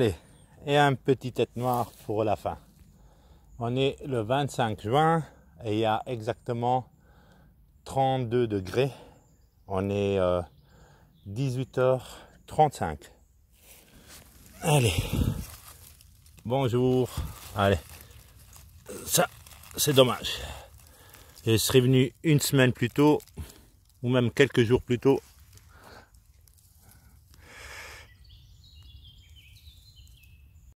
Allez, et un petit tête noire pour la fin. On est le 25 juin et il y a exactement 32 degrés. On est 18h35. Euh, Allez, bonjour. Allez, ça, c'est dommage. Je serais venu une semaine plus tôt ou même quelques jours plus tôt